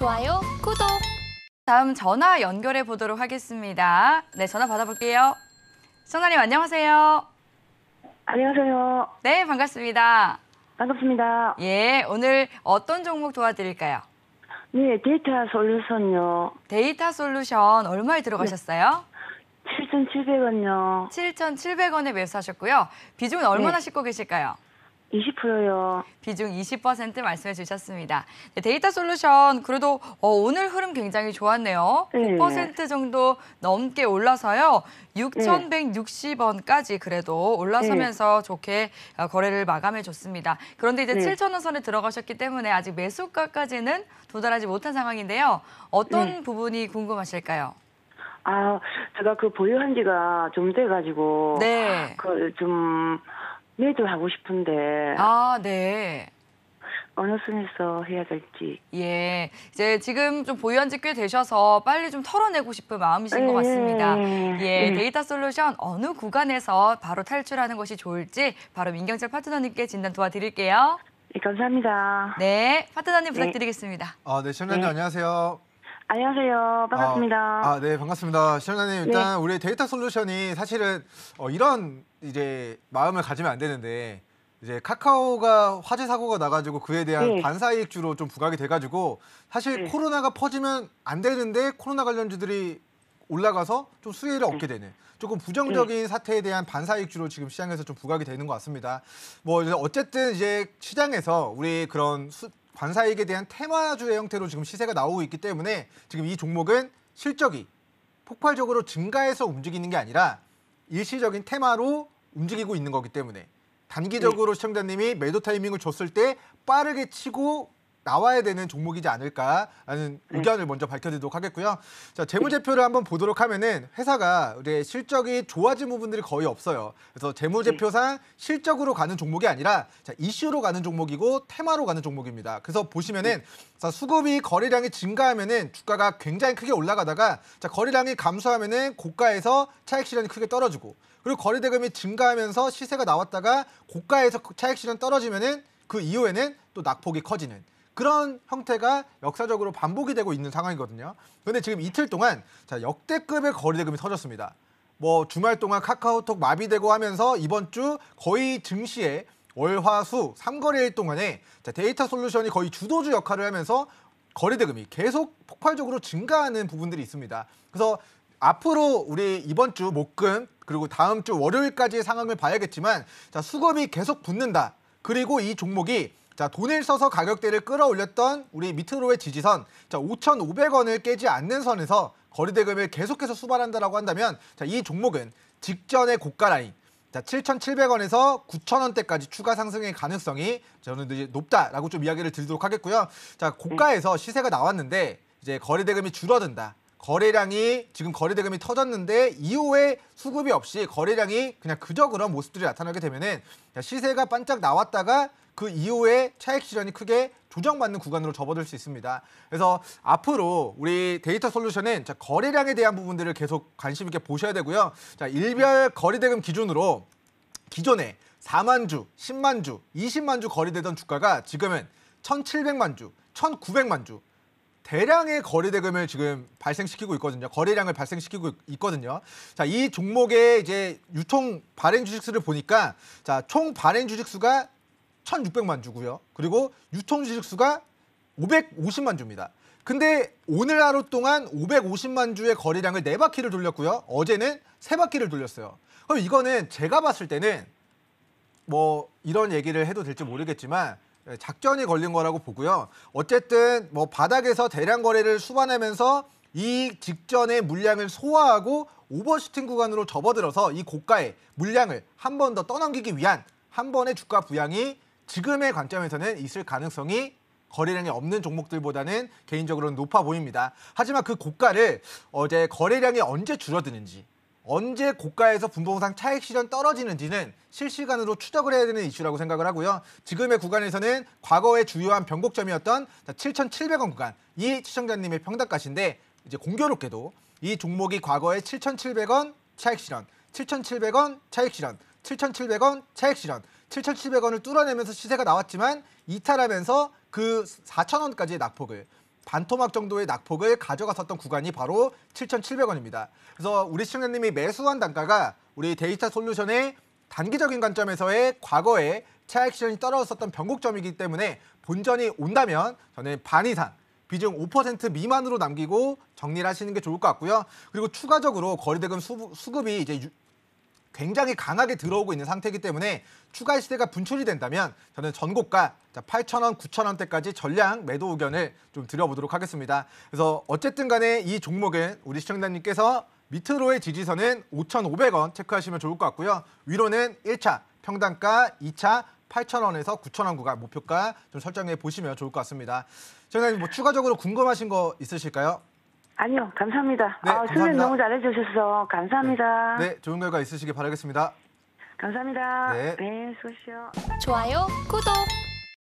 좋아요, 구독. 다음 전화 연결해 보도록 하겠습니다. 네, 전화 받아볼게요. 시청님 안녕하세요. 안녕하세요. 네, 반갑습니다. 반갑습니다. 예, 오늘 어떤 종목 도와드릴까요? 네, 데이터 솔루션요. 데이터 솔루션 얼마에 들어가셨어요? 네. 7,700원요. 7,700원에 매수하셨고요. 비중은 얼마나 네. 싣고 계실까요? 20%요. 비중 20% 말씀해 주셨습니다. 네, 데이터 솔루션 그래도 어, 오늘 흐름 굉장히 좋았네요. 네. 5% 정도 넘게 올라서요. 6,160원까지 그래도 올라서면서 네. 좋게 어, 거래를 마감해 줬습니다. 그런데 이제 7,000원 선에 들어가셨기 때문에 아직 매수가까지는 도달하지 못한 상황인데요. 어떤 부분이 궁금하실까요? 아, 제가 그 보유한 지가 좀 돼가지고. 네. 그 좀. 매도 하고 싶은데. 아, 네. 어느 순에서 해야 될지. 예. 이제 지금 좀 보유한 지 꽤 되셔서 빨리 좀 털어내고 싶은 마음이신 것 예. 같습니다. 예, 예. 데이터 솔루션 어느 구간에서 바로 탈출하는 것이 좋을지 바로 민경철 파트너님께 진단 도와드릴게요. 네, 감사합니다. 네. 파트너님 부탁드리겠습니다. 네. 아, 네. 시청자 네. 안녕하세요. 안녕하세요. 반갑습니다. 아, 아 네, 반갑습니다. 시원님 일단 네. 우리 데이터 솔루션이 사실은 어, 이런 이제 마음을 가지면 안 되는데 이제 카카오가 화재 사고가 나가지고 그에 대한 네. 반사이익주로 좀 부각이 돼가지고 사실 네. 코로나가 퍼지면 안 되는데 코로나 관련주들이 올라가서 좀 수혜를 네. 얻게 되는 조금 부정적인 네. 사태에 대한 반사이익주로 지금 시장에서 좀 부각이 되는 것 같습니다. 뭐 어쨌든 이제 시장에서 우리 그런 수, 반사익에 대한 테마주의 형태로 지금 시세가 나오고 있기 때문에 지금 이 종목은 실적이 폭발적으로 증가해서 움직이는 게 아니라 일시적인 테마로 움직이고 있는 거기 때문에 단기적으로 네. 시청자님이 매도 타이밍을 줬을 때 빠르게 치고 나와야 되는 종목이지 않을까라는 네. 의견을 먼저 밝혀드리도록 하겠고요. 자, 재무제표를 한번 보도록 하면은 회사가 우리 실적이 좋아진 부분들이 거의 없어요. 그래서 재무제표상 네. 실적으로 가는 종목이 아니라 자, 이슈로 가는 종목이고 테마로 가는 종목입니다. 그래서 보시면은 네. 자, 수급이 거래량이 증가하면은 주가가 굉장히 크게 올라가다가 자, 거래량이 감소하면은 고가에서 차익 실현이 크게 떨어지고 그리고 거래 대금이 증가하면서 시세가 나왔다가 고가에서 차익 실현 떨어지면은 그 이후에는 또 낙폭이 커지는 그런 형태가 역사적으로 반복이 되고 있는 상황이거든요. 그런데 지금 이틀 동안 자, 역대급의 거래대금이 터졌습니다. 뭐 주말 동안 카카오톡 마비되고 하면서 이번 주 거의 증시에 월화수 삼거래일 동안에 자, 데이터 솔루션이 거의 주도주 역할을 하면서 거래대금이 계속 폭발적으로 증가하는 부분들이 있습니다. 그래서 앞으로 우리 이번 주 목금 그리고 다음 주 월요일까지의 상황을 봐야겠지만 자, 수급이 계속 붙는다. 그리고 이 종목이 자, 돈을 써서 가격대를 끌어올렸던 우리 밑으로의 지지선 자, 5,500원을 깨지 않는 선에서 거래 대금을 계속해서 수발한다라고 한다면 자, 이 종목은 직전의 고가 라인 자, 7,700원에서 9,000원대까지 추가 상승의 가능성이 저는 이제 높다라고 좀 이야기를 드리도록 하겠고요. 자, 고가에서 시세가 나왔는데 이제 거래 대금이 줄어든다. 거래량이 지금 거래 대금이 터졌는데 이후에 수급이 없이 거래량이 그냥 그저 그런 모습들이 나타나게 되면은 시세가 반짝 나왔다가 그 이후에 차익 실현이 크게 조정받는 구간으로 접어들 수 있습니다. 그래서 앞으로 우리 데이터 솔루션은 거래량에 대한 부분들을 계속 관심 있게 보셔야 되고요. 자, 일별 거래대금 기준으로 기존에 4만 주, 10만 주, 20만 주 거래되던 주가가 지금은 1,700만 주, 1,900만 주, 대량의 거래 대금을 지금 발생시키고 있거든요. 거래량을 발생시키고 있거든요. 자, 이 종목의 이제 유통 발행 주식수를 보니까 자, 총 발행 주식수가 1,600만 주고요. 그리고 유통 주식수가 550만 주입니다. 근데 오늘 하루 동안 550만 주의 거래량을 네 바퀴를 돌렸고요. 어제는 세 바퀴를 돌렸어요. 그럼 이거는 제가 봤을 때는 뭐 이런 얘기를 해도 될지 모르겠지만 예, 작전이 걸린 거라고 보고요. 어쨌든 뭐 바닥에서 대량 거래를 수반하면서 이 직전의 물량을 소화하고 오버슈팅 구간으로 접어들어서 이 고가의 물량을 한 번 더 떠넘기기 위한 한 번의 주가 부양이 지금의 관점에서는 있을 가능성이 거래량이 없는 종목들보다는 개인적으로는 높아 보입니다. 하지만 그 고가를 어제 거래량이 언제 줄어드는지 언제 고가에서 분봉상 차익 실현 떨어지는지는 실시간으로 추적을 해야 되는 이슈라고 생각을 하고요. 지금의 구간에서는 과거의 주요한 변곡점이었던 7,700원 구간 이 시청자님의 평단가신데 이제 공교롭게도 이 종목이 과거에 7,700원 차익 실현, 7,700원 차익 실현, 7,700원 차익 실현, 7,700원을 뚫어내면서 시세가 나왔지만 이탈하면서 그 4,000원까지의 낙폭을 반토막 정도의 낙폭을 가져갔었던 구간이 바로 7,700원입니다. 그래서 우리 시청자님이 매수한 단가가 우리 데이터 솔루션의 단기적인 관점에서의 과거에 차액 시전이 떨어졌었던 변곡점이기 때문에 본전이 온다면 저는 반 이상 비중 5% 미만으로 남기고 정리를 하시는 게 좋을 것 같고요. 그리고 추가적으로 거래대금 수급이 이제 굉장히 강하게 들어오고 있는 상태이기 때문에 추가 시세가 분출이 된다면 저는 전고가 8,000원, 9,000원대까지 전량 매도 의견을 좀 드려보도록 하겠습니다. 그래서 어쨌든 간에 이 종목은 우리 시청자님께서 밑으로의 지지선은 5,500원 체크하시면 좋을 것 같고요. 위로는 1차 평단가, 2차 8,000원에서 9,000원 구간 목표가 좀 설정해 보시면 좋을 것 같습니다. 시청자님 뭐 추가적으로 궁금하신 거 있으실까요? 아니요, 감사합니다. 네, 아, 수면 너무 잘해주셔서 감사합니다. 네, 네, 좋은 결과 있으시길 바라겠습니다. 감사합니다. 네, 네 수고하십시오. 좋아요, 구독.